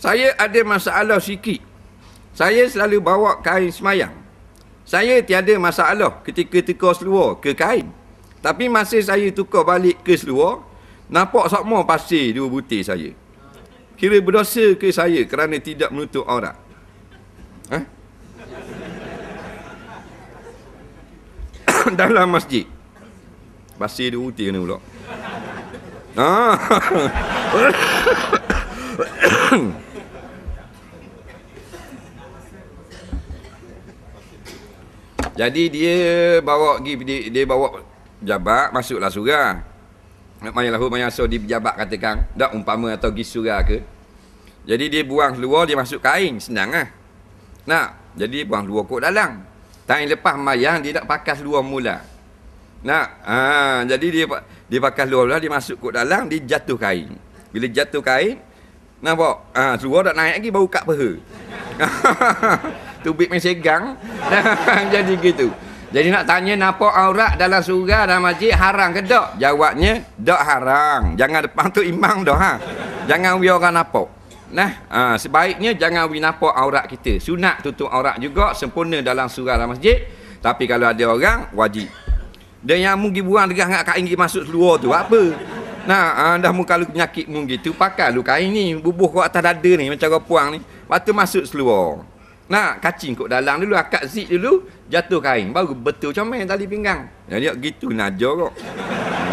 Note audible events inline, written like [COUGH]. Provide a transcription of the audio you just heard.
Saya ada masalah sikit. Saya selalu bawa kain semayang. Saya tiada masalah ketika tukar seluar ke kain. Tapi masa saya tukar balik ke seluar, nampak semua pasir dua butir saya. Kira berdosa ke saya kerana tidak menutup aurat? Ha? [COUGHS] Dalam masjid. Pasir dua butir ni pula. Ha. [LAUGHS] [COUGHS] Jadi dia bawa pergi dia, dia bawa jabak masuklah surah. Nak main lahu main aso di jabak kata kang. Dak umpama atau gi surah ke. Jadi dia buang keluar dia masuk kain senang ah. Nah, jadi buang dua kok dalam. Tahun lepas mayang dia nak pakai seluar mula. Nak, ha, jadi dia dia pakai seluar dia masuk kok dalam dia jatuh kain. Bila jatuh kain Nampak? Ha, suruh dah naik lagi baru kat peha. [LAUGHS] tu bib mesegang. [LAUGHS] Jadi gitu. Jadi nak tanya napa aurat dalam surga dalam masjid harang ke tak? Jawabnya tak harang. Jangan depan tu imam dah ha. Jangan biar orang napa. Nah, ha, sebaiknya jangan wi napa aurat kita. Sunat tutup aurat juga sempurna dalam surah dalam masjid. Tapi kalau ada orang wajib. Dan yang mungkin buang dekat hang kat masuk luar tu apa? Nah, uh, dah muka lu penyakit mu gitu, pakai lu kain ni, bubuh kau atas dada ni macam kau puang ni. Waktu masuk seluar. Nah, kacing kau dalam dulu, akak zip dulu, jatuh kain, baru betul comel tali pinggang. Jadi gitu najor kok.